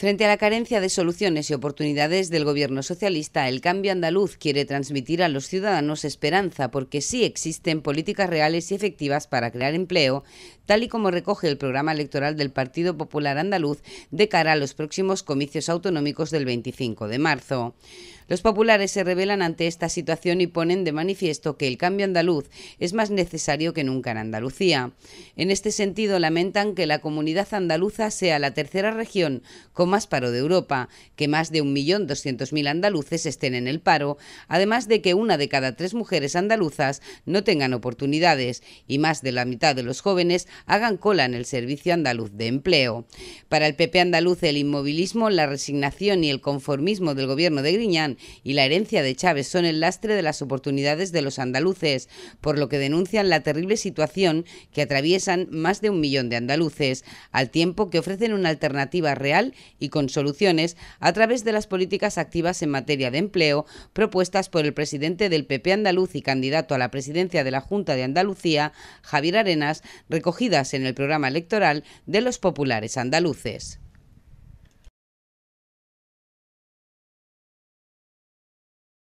Frente a la carencia de soluciones y oportunidades del gobierno socialista, el cambio andaluz quiere transmitir a los ciudadanos esperanza porque sí existen políticas reales y efectivas para crear empleo, tal y como recoge el programa electoral del Partido Popular Andaluz de cara a los próximos comicios autonómicos del 25 de marzo. Los populares se rebelan ante esta situación y ponen de manifiesto que el cambio andaluz es más necesario que nunca en Andalucía. En este sentido, lamentan que la comunidad andaluza sea la tercera región con más paro de Europa, que más de 1.200.000 andaluces estén en el paro, además de que una de cada tres mujeres andaluzas no tengan oportunidades y más de la mitad de los jóvenes hagan cola en el Servicio Andaluz de Empleo. Para el PP andaluz, el inmovilismo, la resignación y el conformismo del gobierno de Griñán y la herencia de Chávez son el lastre de las oportunidades de los andaluces, por lo que denuncian la terrible situación que atraviesan más de un millón de andaluces, al tiempo que ofrecen una alternativa real y con soluciones a través de las políticas activas en materia de empleo propuestas por el presidente del PP andaluz y candidato a la presidencia de la Junta de Andalucía, Javier Arenas, recogido en el programa electoral de los populares andaluces.